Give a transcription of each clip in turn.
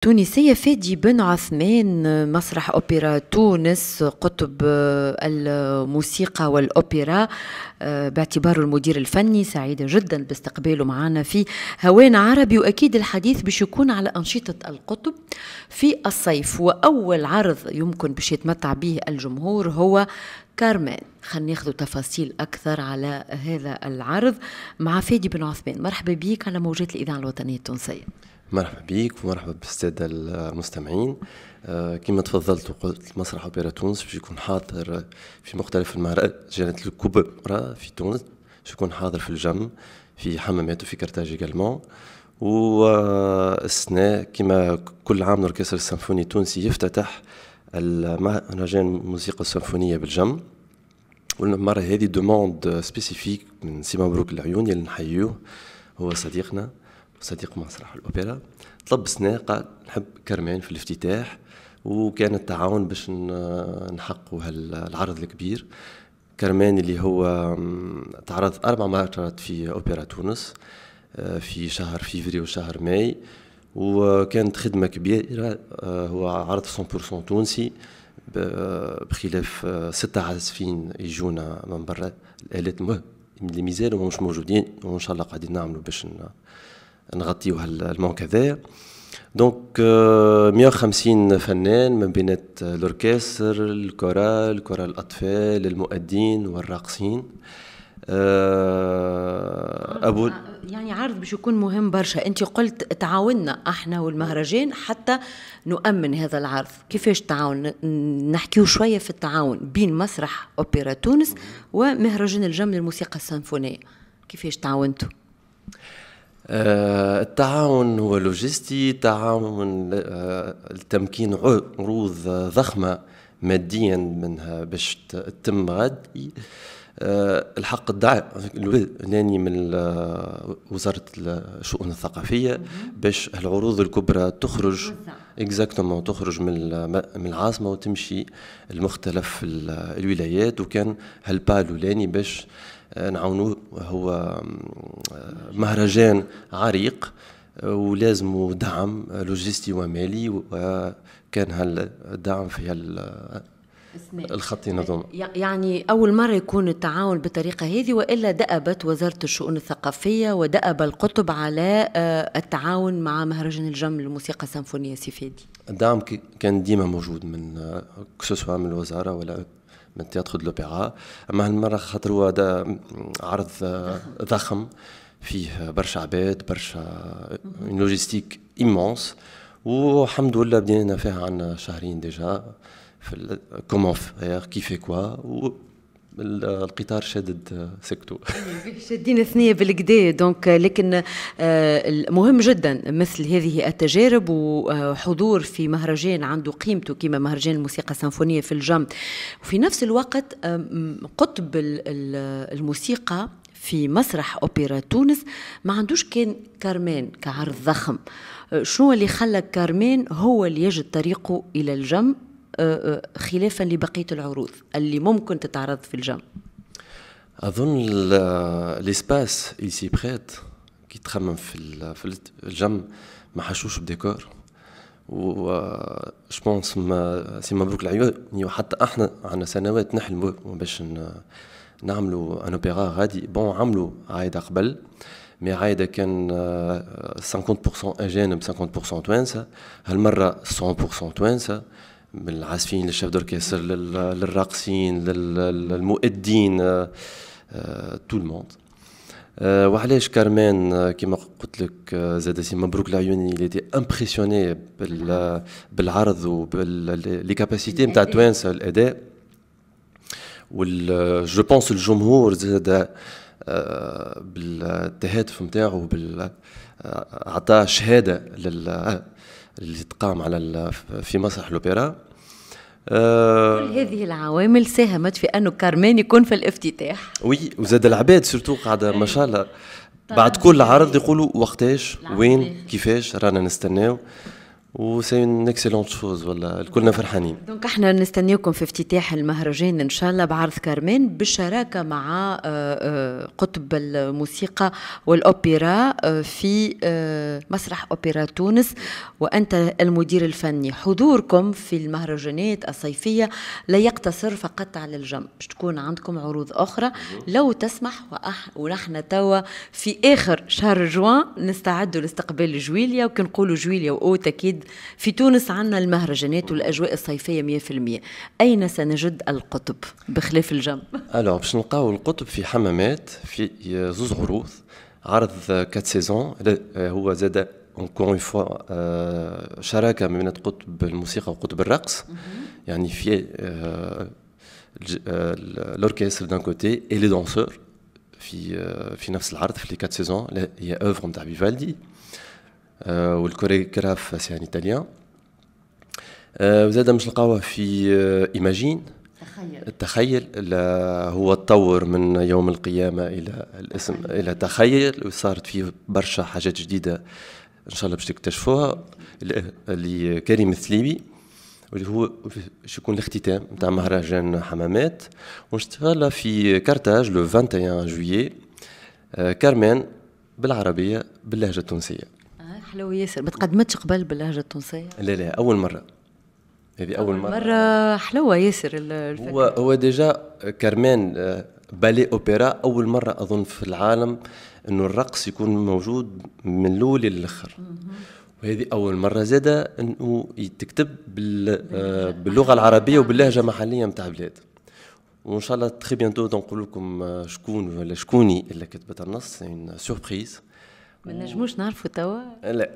تونسية فادي بن عثمان مسرح أوبرا تونس قطب آه، الموسيقى والأوبرا آه، باعتباره المدير الفني سعيدة جدا باستقباله معنا في هوان عربي وأكيد الحديث باش يكون على أنشطة القطب في الصيف وأول عرض يمكن باش يتمتع به الجمهور هو كارمان خلينا ناخذ تفاصيل أكثر على هذا العرض مع فادي بن عثمان مرحبا بك على موجات الإذاعة الوطنية التونسية مرحبا بك ومرحبا بالساده المستمعين آه، كما تفضلت وقلت مسرح اوبرا تونس باش يكون حاضر في مختلف المهرجانات الكبرى في تونس باش يكون حاضر في الجم في حمامات وفي كرتاج و والسنة كما كل عام الأوركسترا السيمفوني التونسي يفتتح المهرجان الموسيقى السيمفونية بالجم والمرة هذه دوموند سبيسيفيك من سي مبروك العيوني اللي نحيوه هو صديقنا صديق مسرح الاوبرا طلب سنا قال نحب كرمان في الافتتاح وكان التعاون باش نحقوا هالعرض الكبير كرمان اللي هو تعرض اربع مرات في اوبرا تونس آه، في شهر فيفري وشهر ماي وكانت خدمه كبيره آه، هو عرض 100% تونسي بخلاف آه، ستة عازفين يجونا من برا الالات اللي مازالوا مش موجودين وان شاء الله قاعدين نعملوا باش نغطيو هالمونك هذايا دونك 150 آه، فنان من بينات آه، الاوركستر الكورال كورال الاطفال المؤدين والراقصين آه، ابو يعني عرض باش يكون مهم برشا انت قلت تعاوننا احنا والمهرجان حتى نؤمن هذا العرض كيفاش تعاون نحكيو شويه في التعاون بين مسرح اوبرا تونس ومهرجان الجم للموسيقى السيمفونيه كيفاش تعاونتوا آه، التعاون هو لوجستي تعاون آه، التمكين عروض ضخمة ماديا منها باش تتم غادي آه، الحق الدعاء ناني من وزاره الشؤون الثقافيه باش العروض الكبرى تخرج اكزاكتومون تخرج من من العاصمه وتمشي لمختلف الولايات وكان هالبال الاولاني باش نعاونوه هو مهرجان عريق ولازم دعم لوجستي ومالي وكان هالدعم في هال الخطين هذوما يعني اول مره يكون التعاون بالطريقه هذه والا دأبت وزاره الشؤون الثقافيه ودأب القطب على آه، التعاون مع مهرجان الجم للموسيقى السيمفونيه سيفادي الدعم كان ديما موجود من آه، كسوسوا من الوزاره ولا من التياترو دو لوبيرا اما هالمره خاطر هو عرض ضخم فيه برشا عباد برشا لوجيستيك ايمونس والحمد لله بدينا فيها عندنا شهرين ديجا في كومون فير كيفي كوا القطار شدد سكتو شادين ثنيه بالكدا دونك لكن آه، مهم جدا مثل هذه التجارب وحضور في مهرجان عنده قيمته كما مهرجان الموسيقى السيمفونيه في الجم وفي نفس الوقت قطب الموسيقى في مسرح اوبرا تونس ما عندوش كان كارمان كعرض ضخم آه، شنو اللي خلى كارمان هو اللي يجد طريقه الى الجم آه، آه، خلافا لبقية العروض اللي ممكن تتعرض في الجم اظن الاسباس ايسي بريت كي تخمم في في الجم ما حشوش بديكور و جو بونس سي مبروك العيوني وحتى احنا عندنا سنوات نحلموا باش نعملوا ان اوبيرا غادي بون عملوا عايده قبل مي عايده كان 50% آه، اجانب 50% توانسه هالمره 100% توانسه من العازفين للشيف دوركستر للراقصين للمؤدين تو آه، الموند آه، آه، وعلاش كارمان كما قلت لك زاد سي مبروك العيوني اللي تي امبرسيوني بالعرض وباللي كاباسيتي نتاع توانسه الاداء وال جو بونس الجمهور زاد بالتهاتف نتاعو بال عطاه شهاده لل اللي تقام على في مسرح الاوبرا كل آه، هذه العوامل ساهمت في انه كارمان يكون في الافتتاح وي وزاد العباد سورتو قاعده ما شاء الله بعد كل عرض يقولوا وقتاش وين كيفاش رانا نستناو وسي اون اكسيلونت شوز ولا الكلنا فرحانين دونك احنا نستنيكم في افتتاح المهرجان ان شاء الله بعرض كارمين بالشراكه مع آه، آه، قطب الموسيقى والاوبرا آه، في مسرح اوبرا تونس وانت المدير الفني حضوركم في المهرجانات الصيفيه لا يقتصر فقط على الجم باش تكون عندكم عروض اخرى لو تسمح ونحن توا في اخر شهر جوان نستعدوا لاستقبال جويليا وكنقولوا جويليا واوت اكيد الجديد في تونس عنا المهرجانات والاجواء الصيفيه 100% اين سنجد القطب بخلاف الجم الو باش نلقاو القطب في حمامات في زوز عروض عرض كات سيزون آه، هو زاد اونكور اون فوا شراكه ما بين قطب الموسيقى وقطب الرقص يعني في الاوركستر دان كوتي اي لي دونسور في آه، في نفس العرض في لي كات سيزون هي اوفر نتاع فيفالدي آه، والكوريغراف سيان ايطاليان آه، وزاد مش نلقاوه في آه، ايماجين التخيل هو تطور من يوم القيامة إلى الاسم إلى تخيل وصارت فيه برشا حاجات جديدة إن شاء الله باش تكتشفوها لكريم الثليبي واللي هو باش يكون الاختتام نتاع مهرجان حمامات ونشتغل في كارتاج لو 21 جويي كارمان بالعربية باللهجة التونسية حلو ياسر ما تقدمتش قبل باللهجه التونسيه لا لا اول مره هذه اول مره مره حلوه ياسر الفكرة. هو هو ديجا كرمان آه، بالي اوبرا اول مره اظن في العالم انه الرقص يكون موجود من الاول للاخر وهذه اول مره زادة انه تكتب آه، باللغه العربيه وباللهجه المحليه نتاع بلاد وان شاء الله تخي بيانتو نقول لكم آه، شكون ولا شكوني اللي كتبت النص سوربريز ما نجموش نعرفوا توا لا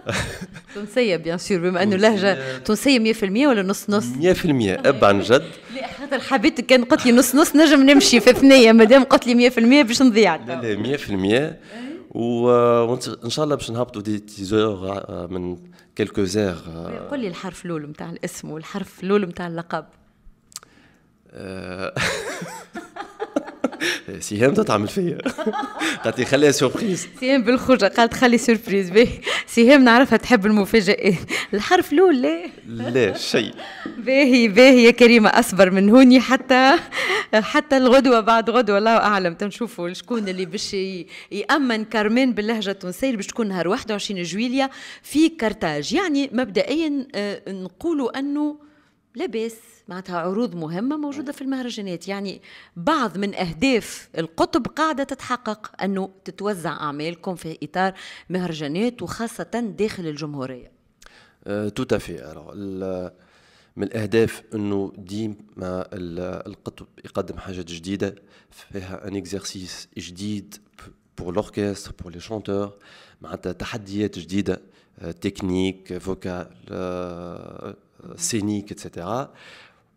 تونسية بيان سور بما انه لهجة تونسية 100% ولا نص نص 100% اب عن جد لا خاطر حبيت كان قلت لي نص نص نجم نمشي في ثنية ما دام قلت لي 100% باش نضيع لا لا 100% وان آه، شاء الله باش نهبطوا دي تيزور آه، من كيلكو زير قول لي الحرف الاول نتاع الاسم والحرف الاول نتاع اللقب آه. سهام تطعمل فيا قالت خليها سوربريز سهام بالخرجة قالت خلي سوربريز باهي سهام نعرفها تحب المفاجآت الحرف الأول لا لا شيء باهي باهي يا كريمة أصبر من هوني حتى حتى الغدوة بعد غدوة الله أعلم تنشوفوا شكون اللي باش يأمن كارمين باللهجة التونسية باش تكون نهار 21 جويليا في كرتاج يعني مبدئيا آه، نقولوا أنه لبس معناتها عروض مهمة موجودة نعم. في المهرجانات يعني بعض من أهداف القطب قاعدة تتحقق أنه تتوزع أعمالكم في إطار مهرجانات وخاصة داخل الجمهورية توتافي أه، من الاهداف انه ديما القطب يقدم حاجات جديده فيها ان اكزرسيس جديد بور لوركستر بور لي شونتور معناتها تحديات جديده تكنيك أه، فوكال سينيك اتسيتيرا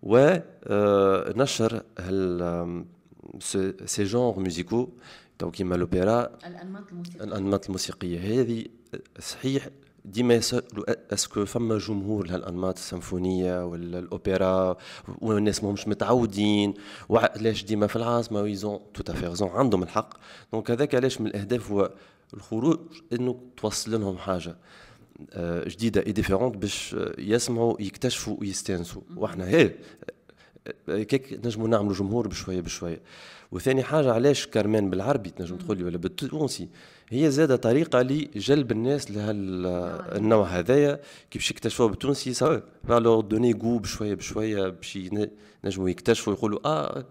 ونشر سي جونغ موزيكو تو كيما لوبيرا الانماط الموسيقيه الانماط الموسيقيه هذه صحيح ديما يسالوا اسكو فما جمهور لهالانماط السيمفونيه الاوبرا والناس ماهمش متعودين وعلاش ديما في العاصمه ويزون تو افي غزون عندهم الحق دونك هذاك علاش من الاهداف هو الخروج انه توصل لهم حاجه آه، جديده اي ديفيرونت باش آه، يسمعوا يكتشفوا ويستانسوا واحنا هي كيك آه، نجموا نعملوا جمهور بشويه بشويه وثاني حاجه علاش كارمان بالعربي تنجم تقول لي ولا بالتونسي هي زادة طريقة لجلب الناس لهالنوع هذايا كي باش يكتشفوه بالتونسي سوا لو دوني جو بشوية بشوية باش نجموا يكتشفوا يقولوا اه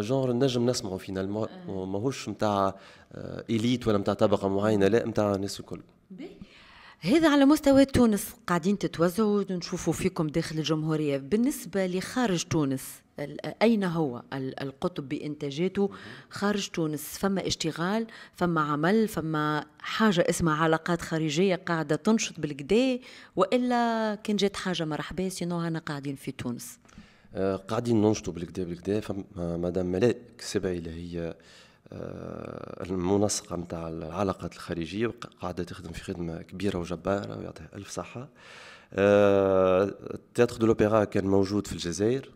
جونر نجم نسمعوا فينا ماهوش نتاع اليت ولا نتاع طبقة معينة لا نتاع الناس الكل. هذا على مستوى تونس قاعدين تتوزعوا ونشوفوا فيكم داخل الجمهورية بالنسبة لخارج تونس أين هو القطب بإنتاجاته خارج تونس فما اشتغال فما عمل فما حاجة اسمها علاقات خارجية قاعدة تنشط بالكدا وإلا كان جات حاجة مرحبا سينو أنا قاعدين في تونس آه، قاعدين ننشطوا بالكدا بالكدا فمدام ملاك سبعي اللي هي آه، المنسقه نتاع العلاقات الخارجيه وقاعده تخدم في خدمه كبيره وجباره ويعطيها الف صحه آه، التياتر دو لوبيرا كان موجود في الجزائر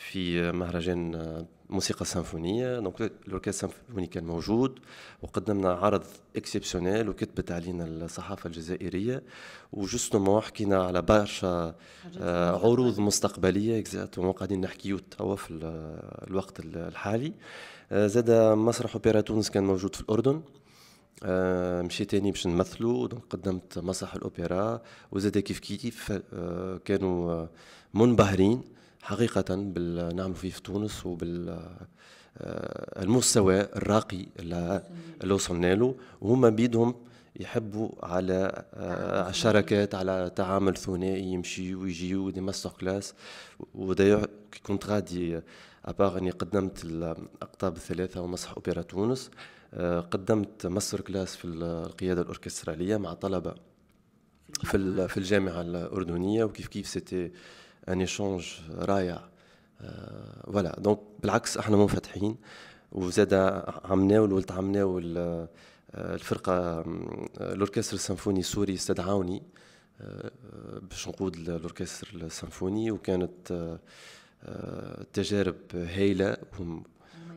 في مهرجان موسيقى سيمفونية دونك الأوركستر السيمفوني كان موجود وقدمنا عرض اكسيبسيونيل وكتبت علينا الصحافة الجزائرية وجوستومون حكينا على برشا آه، عروض مستقبلية اكزاكتومون قاعدين نحكيو توا في الوقت الحالي آه، زاد مسرح أوبرا تونس كان موجود في الأردن آه، مشيت تاني باش نمثلو دونك قدمت مسرح الأوبرا وزاد كيف كيف كانوا منبهرين حقيقة نعمل فيه في تونس وبال آه، آه، المستوى الراقي اللي وصلنا له وهم بيدهم يحبوا على آه، الشركات على تعامل ثنائي يمشي ويجي ودي ماستر كلاس ودايو كي كنت غادي ابار اني قدمت الاقطاب الثلاثه ومسرح اوبرا تونس قدمت ماستر كلاس في القياده الاوركستراليه مع طلبه في في الجامعه الاردنيه وكيف كيف سيتي ان ايشونج رائع فوالا دونك بالعكس احنا منفتحين وزاد عمناول ولد ولت آه، الفرقه آه، الاوركستر السيمفوني السوري استدعاوني آه، باش نقود الاوركستر السيمفوني وكانت تجارب هايله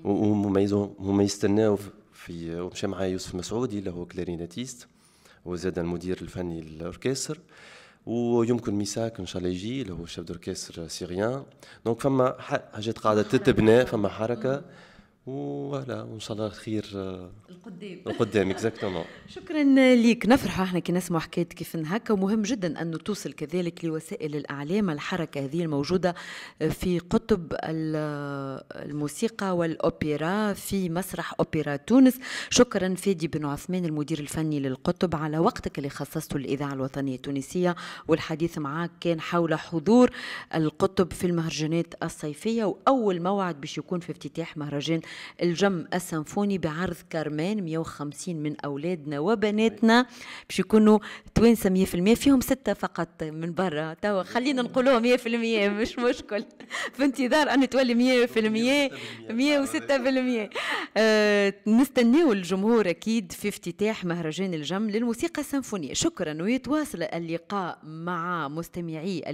وهما يستناو في ومشى معايا يوسف مسعودي اللي هو كلاريناتيست وزاد المدير الفني للاوركستر ويمكن ميساك ان شاء الله يجي اللي هو شاف دوركستر سيريان دونك فما حاجات قاعده تتبنى فما حركه ولا وان شاء الله خير آه، القدام القدام اكزاكتومون شكرا ليك نفرح احنا كي نسمعوا حكايات كيف هكا ومهم جدا انه توصل كذلك لوسائل الاعلام الحركه هذه الموجوده آه، في قطب آه، الموسيقى والاوبرا في مسرح اوبرا تونس شكرا فادي بن عثمان المدير الفني للقطب على وقتك اللي خصصته للاذاعه الوطنيه التونسيه والحديث معك كان حول حضور القطب في المهرجانات الصيفيه واول موعد باش يكون في افتتاح مهرجان الجم السمفوني بعرض كارمان 150 من أولادنا وبناتنا باش يكونوا توانسة 100% فيهم ستة فقط من برا توا خلينا نقولوها 100% مش مشكل في انتظار أن تولي 100% 106% آه نستناو الجمهور أكيد في افتتاح مهرجان الجم للموسيقى السمفونية شكرا ويتواصل اللقاء مع مستمعي الإذاعة